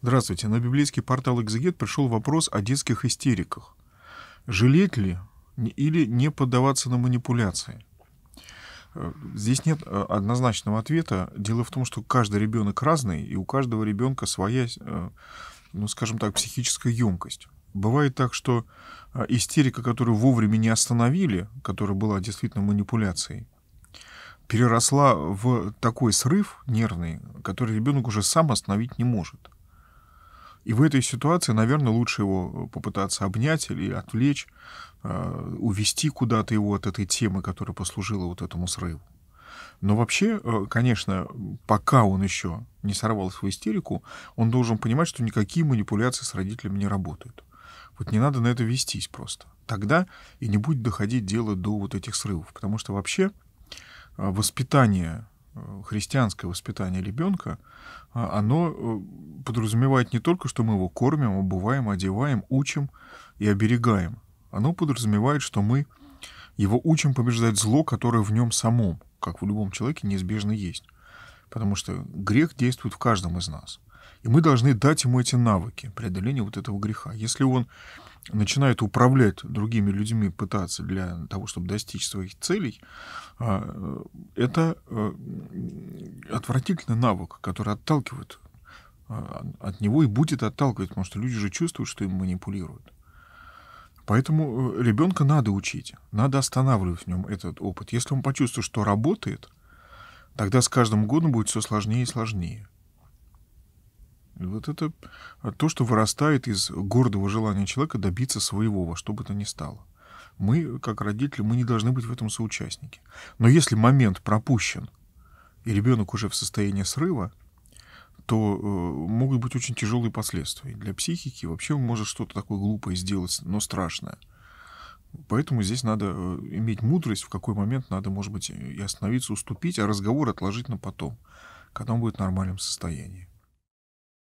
Здравствуйте. На библейский портал «Экзегет» пришел вопрос о детских истериках. Жалеть ли или не поддаваться на манипуляции? Э, здесь нет э, однозначного ответа. Дело в том, что каждый ребенок разный, и у каждого ребенка своя, э, ну, скажем так, психическая емкость. Бывает так, что истерика, которую вовремя не остановили, которая была действительно манипуляцией, переросла в такой срыв нервный, который ребенок уже сам остановить не может – и в этой ситуации, наверное, лучше его э, попытаться обнять или отвлечь, э, увести куда-то его от этой темы, которая послужила вот этому срыву. Но вообще, э, конечно, пока он еще не сорвал свою истерику, он должен понимать, что никакие манипуляции с родителями не работают. Вот не надо на это вестись просто. Тогда и не будет доходить дело до вот этих срывов. Потому что вообще воспитание Э, христианское воспитание ребенка, а, оно э, подразумевает не только, что мы его кормим, обуваем, одеваем, учим и оберегаем. Оно подразумевает, что мы его учим побеждать зло, которое в нем самом, как в любом человеке, неизбежно есть. Потому что грех действует в каждом из нас. И мы должны дать ему эти навыки преодоления вот этого греха. Если он начинает управлять другими людьми, пытаться для того, чтобы достичь своих целей, а, э, это э, отвратительный навык, который отталкивает а, от него и будет отталкивать, потому что люди же чувствуют, что им манипулируют. Поэтому э, ребенка надо учить, надо останавливать в нем этот опыт. Если он почувствует, что работает, тогда с каждым годом будет все сложнее и сложнее. Вот это то, что вырастает из гордого желания человека добиться своего во что бы то ни стало. Мы, как родители, мы не должны быть в этом соучастники. Но если момент пропущен, и ребенок уже в состоянии срыва, то э, могут быть очень тяжелые последствия. Для психики вообще он может что-то такое глупое сделать, но страшное. Поэтому здесь надо э, иметь мудрость, в какой момент надо, может быть, и остановиться, уступить, а разговор отложить на потом, когда он будет в нормальном состоянии.